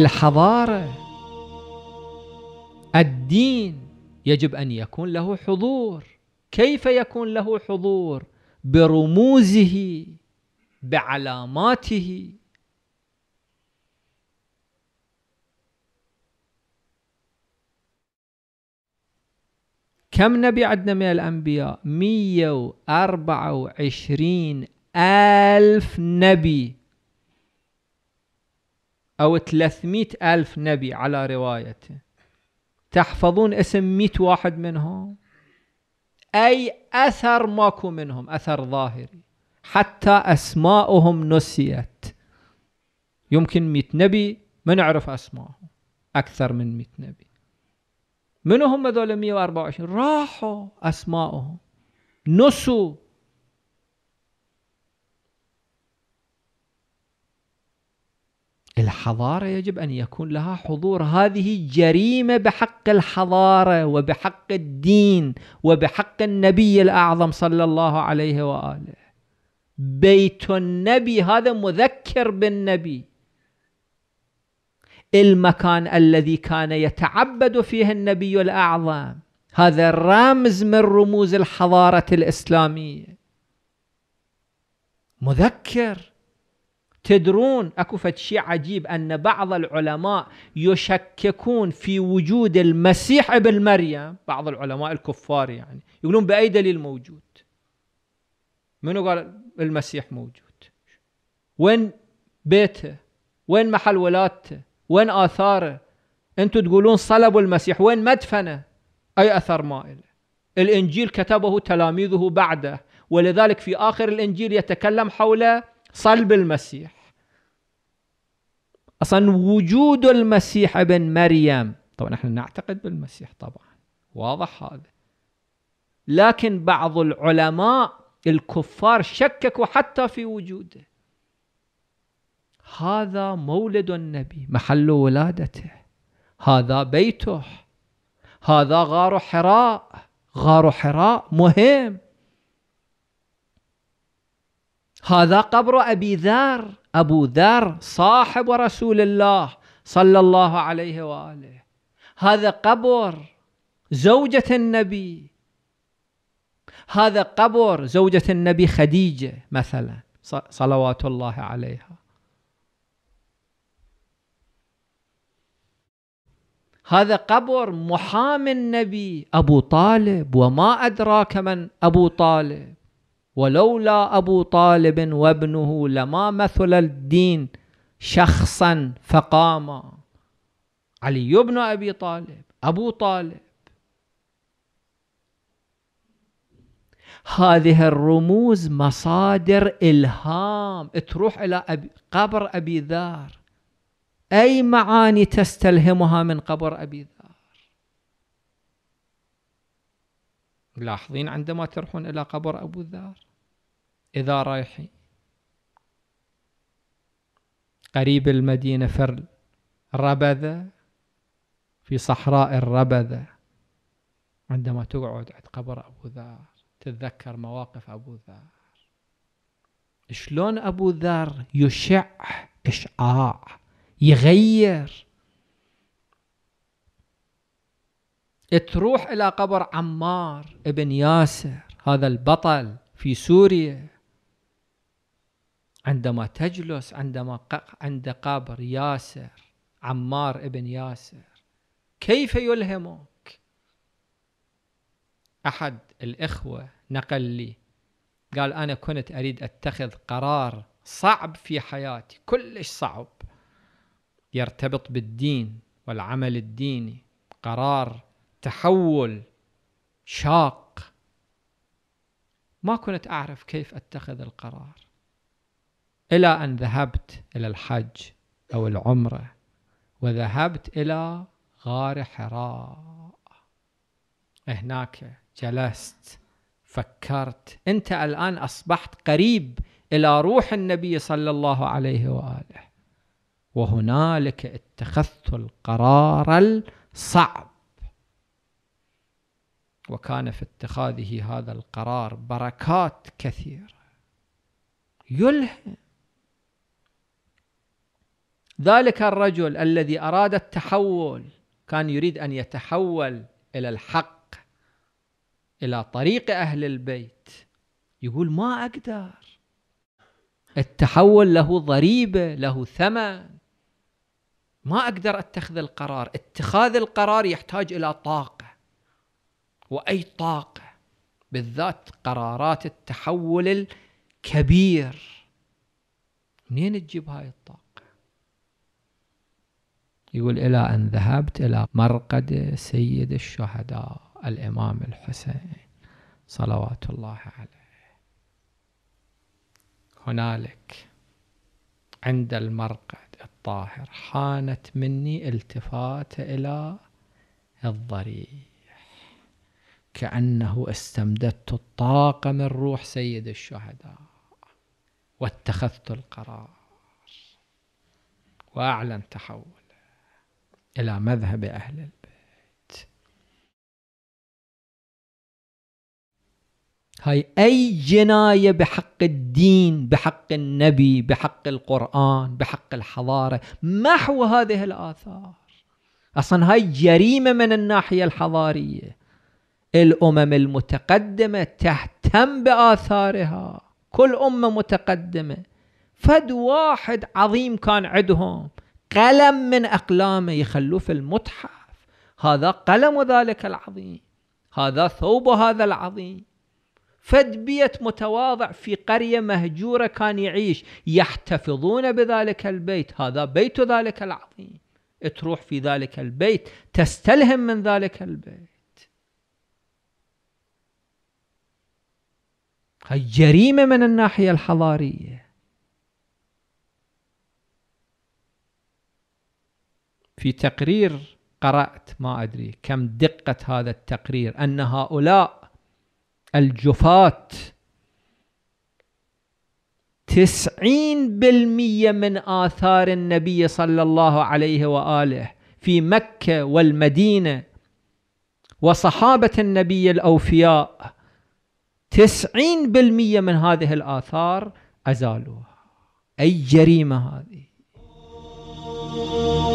الحضارة الدين يجب أن يكون له حضور كيف يكون له حضور برموزه بعلاماته كم نبي عندنا من الأنبياء وعشرين ألف نبي أو 300 ألف نبي على روايته تحفظون اسم 100 واحد منهم أي أثر ماكو منهم أثر ظاهري حتى أسماؤهم نسيت يمكن 100 نبي ما نعرف أسمائهم أكثر من 100 نبي من هم هذول 124 راحوا أسماؤهم نسوا الحضارة يجب أن يكون لها حضور هذه جريمة بحق الحضارة وبحق الدين وبحق النبي الأعظم صلى الله عليه وآله بيت النبي هذا مذكر بالنبي المكان الذي كان يتعبد فيه النبي الأعظم هذا رمز من رموز الحضارة الإسلامية مذكر تدرون اكو فد شيء عجيب ان بعض العلماء يشككون في وجود المسيح ابن مريم بعض العلماء الكفار يعني يقولون باي دليل موجود منو قال المسيح موجود وين بيته وين محل ولادته وين اثاره انتم تقولون صلبوا المسيح وين مدفنه اي اثر ما إله الانجيل كتبه تلاميذه بعده ولذلك في اخر الانجيل يتكلم حول صلب المسيح اصلا وجود المسيح ابن مريم طبعا احنا نعتقد بالمسيح طبعا واضح هذا لكن بعض العلماء الكفار شككوا حتى في وجوده هذا مولد النبي محل ولادته هذا بيته هذا غار حراء غار حراء مهم هذا قبر أبي ذر أبو ذر صاحب رسول الله صلى الله عليه وآله هذا قبر زوجة النبي هذا قبر زوجة النبي خديجة مثلا صلوات الله عليها هذا قبر محام النبي أبو طالب وما أدراك من أبو طالب ولولا أبو طالب وابنه لما مثل الدين شخصا فقام علي بن أبي طالب أبو طالب هذه الرموز مصادر إلهام تروح إلى أبي قبر أبي ذر أي معاني تستلهمها من قبر أبي ذر ملاحظين عندما تروحون إلى قبر أبو ذر إذا رايحي قريب المدينة فرل ربذة في صحراء الربذة عندما تقعد عند قبر أبو ذر تتذكر مواقف أبو ذر شلون أبو ذر يشع إشعاع يغير تروح إلى قبر عمار بن ياسر هذا البطل في سوريا عندما تجلس عندما عند قبر ياسر عمار ابن ياسر كيف يلهمك احد الاخوه نقل لي قال انا كنت اريد اتخذ قرار صعب في حياتي كلش صعب يرتبط بالدين والعمل الديني قرار تحول شاق ما كنت اعرف كيف اتخذ القرار إلى أن ذهبت إلى الحج أو العمرة وذهبت إلى غار حراء هناك جلست فكرت أنت الآن أصبحت قريب إلى روح النبي صلى الله عليه وآله وهنالك اتخذت القرار الصعب وكان في اتخاذه هذا القرار بركات كثيره يلهم ذلك الرجل الذي أراد التحول كان يريد أن يتحول إلى الحق إلى طريق أهل البيت يقول ما أقدر التحول له ضريبة له ثمن ما أقدر أتخذ القرار اتخاذ القرار يحتاج إلى طاقة وأي طاقة بالذات قرارات التحول الكبير منين تجيب هاي الطاقة يقول إلى أن ذهبت إلى مرقد سيد الشهداء الإمام الحسين صلوات الله عليه هنالك عند المرقد الطاهر حانت مني التفات إلى الضريح كأنه استمددت الطاقة من روح سيد الشهداء واتخذت القرار وأعلن تحول إلى مذهب أهل البيت هاي أي جناية بحق الدين بحق النبي بحق القرآن بحق الحضارة محو هذه الآثار أصلا هاي جريمة من الناحية الحضارية الأمم المتقدمة تهتم بآثارها كل أمة متقدمة فد واحد عظيم كان عندهم قلم من أقلامه يخلوه في المتحف هذا قلم ذلك العظيم هذا ثوب هذا العظيم فد بيت متواضع في قرية مهجورة كان يعيش يحتفظون بذلك البيت هذا بيت ذلك العظيم تروح في ذلك البيت تستلهم من ذلك البيت هاي جريمة من الناحية الحضارية في تقرير قرأت ما أدري كم دقة هذا التقرير أن هؤلاء الجفاة تسعين بالمية من آثار النبي صلى الله عليه وآله في مكة والمدينة وصحابة النبي الأوفياء تسعين بالمية من هذه الآثار أزالوها أي جريمة هذه